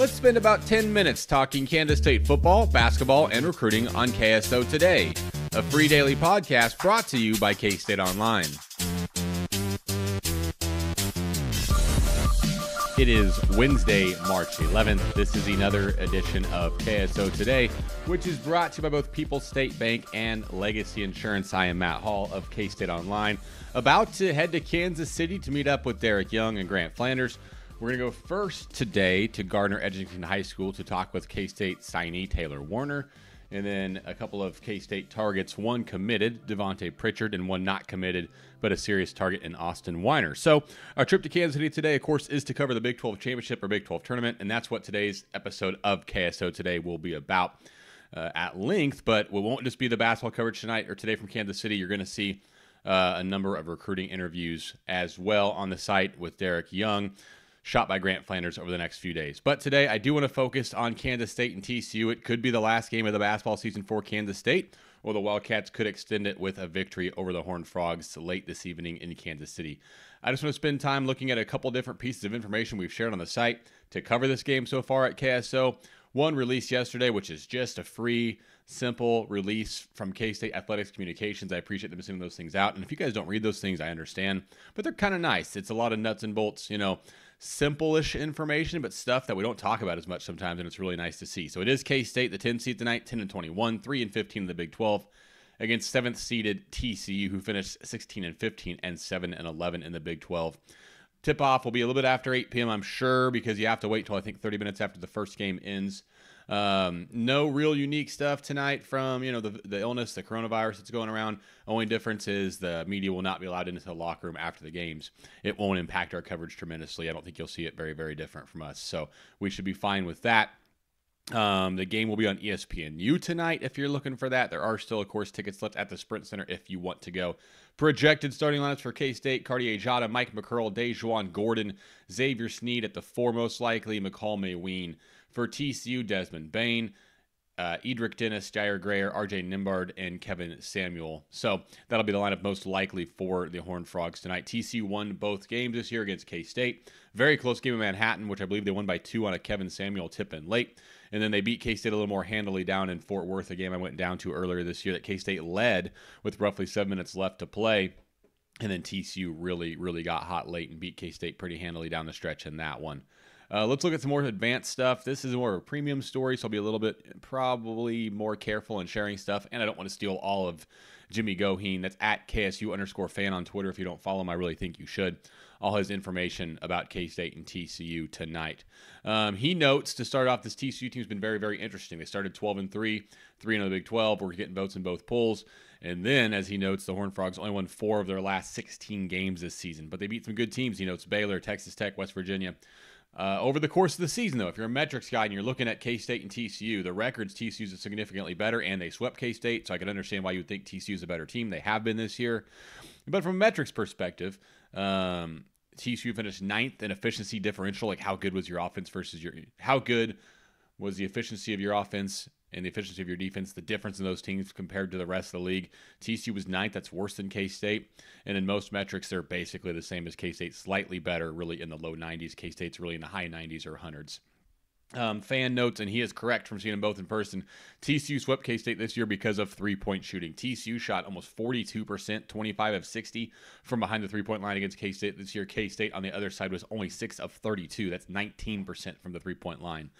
Let's spend about 10 minutes talking Kansas State football, basketball, and recruiting on KSO Today, a free daily podcast brought to you by K State Online. It is Wednesday, March 11th. This is another edition of KSO Today, which is brought to you by both People's State Bank and Legacy Insurance. I am Matt Hall of K State Online, about to head to Kansas City to meet up with Derek Young and Grant Flanders we're going to go first today to Gardner Edgington High School to talk with K State signee Taylor Warner, and then a couple of K State targets one committed, Devonte Pritchard, and one not committed, but a serious target in Austin Weiner. So, our trip to Kansas City today, of course, is to cover the Big 12 Championship or Big 12 Tournament, and that's what today's episode of KSO Today will be about. Uh, at length, but it won't just be the basketball coverage tonight or today from Kansas City. You're going to see uh, a number of recruiting interviews as well on the site with Derek Young, shot by Grant Flanders over the next few days. But today, I do want to focus on Kansas State and TCU. It could be the last game of the basketball season for Kansas State, or the Wildcats could extend it with a victory over the Horned Frogs late this evening in Kansas City. I just want to spend time looking at a couple different pieces of information we've shared on the site to cover this game so far at KSO. One released yesterday, which is just a free, simple release from K State Athletics Communications. I appreciate them sending those things out. And if you guys don't read those things, I understand, but they're kind of nice. It's a lot of nuts and bolts, you know, simple-ish information, but stuff that we don't talk about as much sometimes, and it's really nice to see. So it is K-State, the 10 seed tonight, 10 and 21, 3 and 15 in the Big 12 against seventh seeded TCU, who finished 16 and 15 and 7 and 11 in the Big 12. Tip off will be a little bit after 8 p.m., I'm sure, because you have to wait till I think 30 minutes after the first game ends. Um, no real unique stuff tonight from you know the the illness, the coronavirus that's going around. Only difference is the media will not be allowed into the locker room after the games. It won't impact our coverage tremendously. I don't think you'll see it very very different from us. So we should be fine with that. Um, the game will be on ESPNU tonight if you're looking for that. There are still, of course, tickets left at the Sprint Center if you want to go. Projected starting lineups for K State Cartier Jada, Mike McCurl, Dejuan Gordon, Xavier Sneed at the four, most likely McCall Mayween. For TCU, Desmond Bain, uh, Edric Dennis, Jair Grayer, RJ Nimbard, and Kevin Samuel. So that'll be the lineup most likely for the Horned Frogs tonight. TCU won both games this year against K State. Very close game in Manhattan, which I believe they won by two on a Kevin Samuel tip in late. And then they beat K State a little more handily down in Fort Worth, a game I went down to earlier this year that K State led with roughly seven minutes left to play. And then TCU really, really got hot late and beat K State pretty handily down the stretch in that one. Uh, let's look at some more advanced stuff. This is more of a premium story, so I'll be a little bit probably more careful in sharing stuff. And I don't want to steal all of Jimmy Goheen. That's at KSU underscore fan on Twitter. If you don't follow him, I really think you should. All his information about K State and TCU tonight. Um, he notes to start off, this TCU team's been very, very interesting. They started 12 and 3, 3 in the Big 12. We're getting votes in both polls. And then, as he notes, the Horned Frogs only won four of their last 16 games this season, but they beat some good teams. He notes Baylor, Texas Tech, West Virginia. Uh, over the course of the season, though, if you're a metrics guy and you're looking at K State and TCU, the records TCU's is significantly better, and they swept K State, so I can understand why you would think TCU's a better team. They have been this year, but from a metrics perspective, um, TCU finished ninth in efficiency differential. Like, how good was your offense versus your how good was the efficiency of your offense and the efficiency of your defense, the difference in those teams compared to the rest of the league. TCU was ninth. That's worse than K State. And in most metrics, they're basically the same as K State, slightly better, really in the low 90s. K State's really in the high 90s or hundreds um, fan notes, and he is correct from seeing them both in person. TCU swept K State this year because of three point shooting. TCU shot almost 42%, 25 of 60 from behind the three point line against K State this year. K State on the other side was only 6 of 32. That's 19% from the three point line.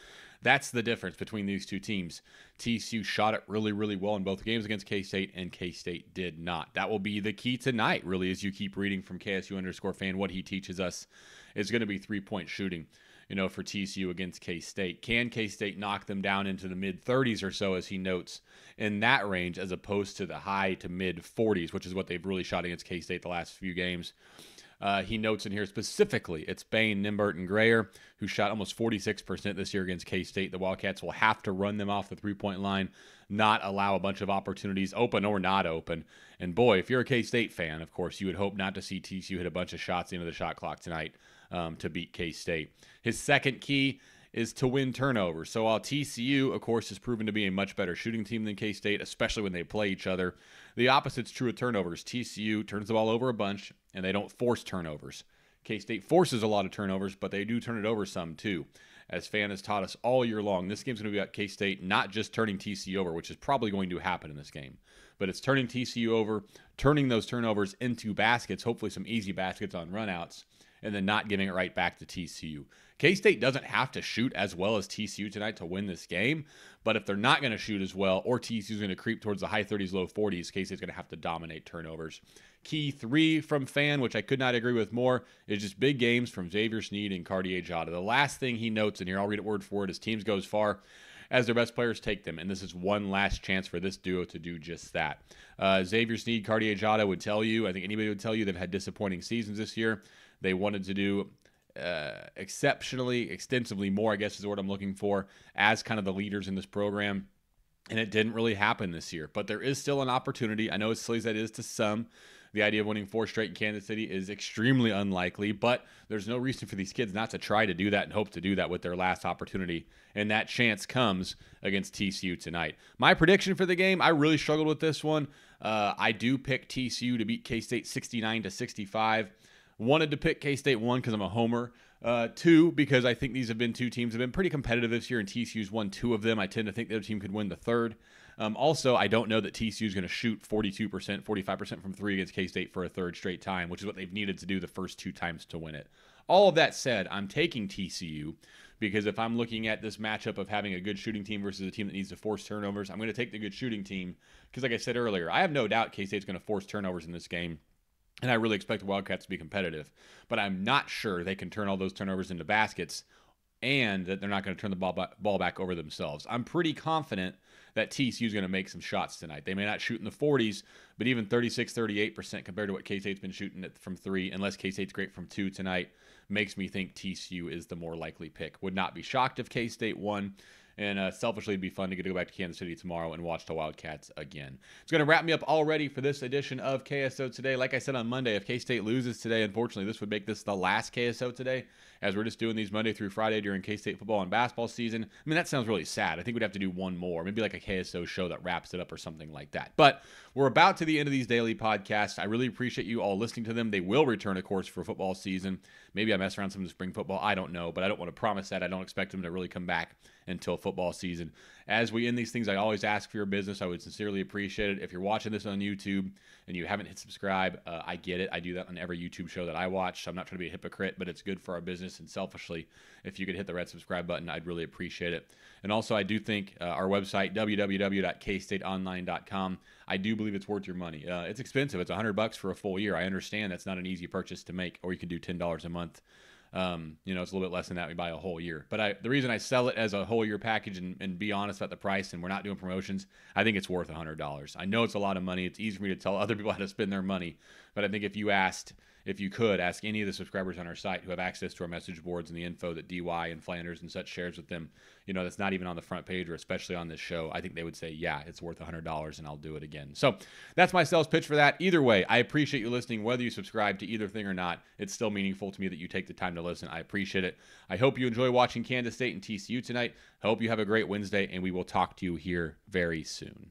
That's the difference between these two teams. TCU shot it really, really well in both games against K State, and K State did not. That will be the key tonight, really, as you keep reading from KSU underscore fan. What he teaches us is going to be three point shooting you know, for TCU against K State. Can K State knock them down into the mid 30s or so, as he notes, in that range, as opposed to the high to mid 40s, which is what they've really shot against K State the last few games? Uh, he notes in here specifically it's Bain, Nimbert, and Grayer, who shot almost 46% this year against K State. The Wildcats will have to run them off the three point line, not allow a bunch of opportunities, open or not open. And boy, if you're a K State fan, of course, you would hope not to see TCU hit a bunch of shots into the shot clock tonight um, to beat K State. His second key is to win turnovers. So while TCU, of course, has proven to be a much better shooting team than K State, especially when they play each other, the opposite's true of turnovers. TCU turns the ball over a bunch, and they don't force turnovers. K State forces a lot of turnovers, but they do turn it over some too. As Fan has taught us all year long, this game's going to be about K State not just turning TCU over, which is probably going to happen in this game, but it's turning TCU over, turning those turnovers into baskets, hopefully some easy baskets on runouts and then not giving it right back to TCU. K State doesn't have to shoot as well as TCU tonight to win this game, but if they're not going to shoot as well, or TCU's going to creep towards the high 30s, low 40s, K State's going to have to dominate turnovers. Key three from Fan, which I could not agree with more, is just big games from Xavier Sneed and Cartier Jada. The last thing he notes in here, I'll read it word for word as teams go as far as their best players take them. And this is one last chance for this duo to do just that. Uh, Xavier Sneed, Cartier Jada would tell you, I think anybody would tell you, they've had disappointing seasons this year. They wanted to do uh, exceptionally, extensively more, I guess is what I'm looking for, as kind of the leaders in this program. And it didn't really happen this year, but there is still an opportunity. I know as silly as that is to some, the idea of winning four straight in Kansas City is extremely unlikely, but there's no reason for these kids not to try to do that and hope to do that with their last opportunity. And that chance comes against TCU tonight. My prediction for the game, I really struggled with this one. Uh, I do pick TCU to beat K State 69 to 65. Wanted to pick K State one because I'm a homer. Uh, two because I think these have been two teams have been pretty competitive this year, and TCU's won two of them. I tend to think the other team could win the third. Um, also, I don't know that TCU is going to shoot 42%, 45% from three against K State for a third straight time, which is what they've needed to do the first two times to win it. All of that said, I'm taking TCU because if I'm looking at this matchup of having a good shooting team versus a team that needs to force turnovers, I'm going to take the good shooting team because, like I said earlier, I have no doubt K State's going to force turnovers in this game. And I really expect the Wildcats to be competitive. But I'm not sure they can turn all those turnovers into baskets and that they're not going to turn the ball, back, ball back over themselves. I'm pretty confident that TCU is going to make some shots tonight. They may not shoot in the 40s, but even 36, 38% compared to what K State's been shooting from three, unless K State's great from two tonight, makes me think TCU is the more likely pick. Would not be shocked if K State won. And uh, selfishly, it'd be fun to get to go back to Kansas City tomorrow and watch the Wildcats again. It's going to wrap me up already for this edition of KSO Today. Like I said on Monday, if K State loses today, unfortunately, this would make this the last KSO Today, as we're just doing these Monday through Friday during K State football and basketball season. I mean, that sounds really sad. I think we'd have to do one more, maybe like a KSO show that wraps it up or something like that. But we're about to the end of these daily podcasts. I really appreciate you all listening to them. They will return, of course, for football season. Maybe I mess around some of the spring football. I don't know, but I don't want to promise that. I don't expect them to really come back until football football season. As we end these things, I always ask for your business. I would sincerely appreciate it. If you're watching this on YouTube and you haven't hit subscribe, uh, I get it. I do that on every YouTube show that I watch. So I'm not trying to be a hypocrite, but it's good for our business. And selfishly, if you could hit the red subscribe button, I'd really appreciate it. And also, I do think uh, our website, www.kstateonline.com, I do believe it's worth your money. Uh, it's expensive. It's 100 bucks for a full year. I understand that's not an easy purchase to make, or you can do $10 a month. Um, you know, it's a little bit less than that. We buy a whole year. But I, the reason I sell it as a whole year package and, and be honest about the price and we're not doing promotions, I think it's worth $100. I know it's a lot of money. It's easy for me to tell other people how to spend their money. But I think if you asked, if you could, ask any of the subscribers on our site who have access to our message boards and the info that DY and Flanders and such shares with them, you know, that's not even on the front page or especially on this show, I think they would say, yeah, it's worth $100 and I'll do it again. So that's my sales pitch for that. Either way, I appreciate you listening, whether you subscribe to either thing or not. It's still meaningful to me that you take the time to listen. I appreciate it. I hope you enjoy watching Kansas State and TCU tonight. I hope you have a great Wednesday, and we will talk to you here very soon.